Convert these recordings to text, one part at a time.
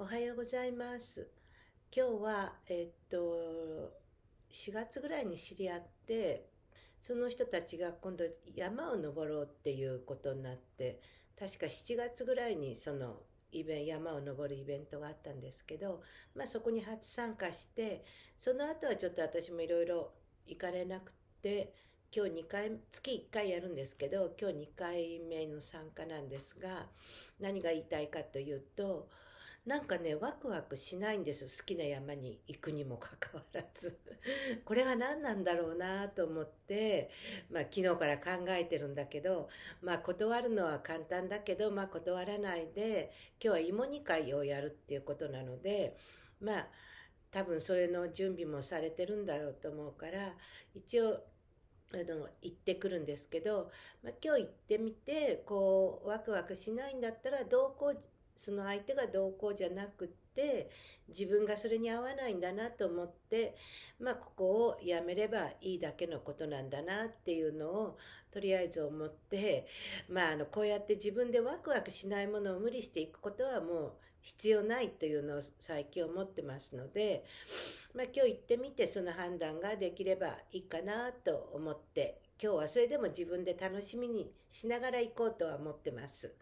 おはようございます。今日は、えっと、4月ぐらいに知り合って、その人たちが今度山を登ろうっていうことになって、確か7月ぐらいにそのイベン山を登るイベントがあったんですけど、まあそこに初参加して、その後はちょっと私もいろいろ行かれなくて、今日2回、月1回やるんですけど、今日2回目の参加なんですが、何が言いたいかというと、なんかね、ワクワクしないんです。好きな山に行くにもかかわらず。これは何なんだろうなと思って、まあ昨日から考えてるんだけど、まあ断るのは簡単だけど、まあ断らないで、今日は芋煮会をやるっていうことなので、まあ多分それの準備もされてるんだろうと思うから、一応あの行ってくるんですけど、まあ、今日行ってみてこうワクワクしないんだったら同行その相手がどうこうじゃなくて自分がそれに合わないんだなと思ってまあここをやめればいいだけのことなんだなっていうのをとりあえず思ってまああのこうやって自分でワクワクしないものを無理していくことはもう必要ないというのを最近思ってますので、まあ、今日行ってみてその判断ができればいいかなと思って今日はそれでも自分で楽しみにしながら行こうとは思ってます。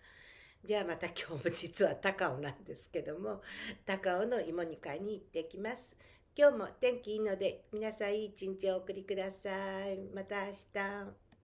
じゃあまた今日も実は高尾なんですけども、高尾の芋煮会に行ってきます。今日も天気いいので、皆さんいい一日をお送りください。また明日。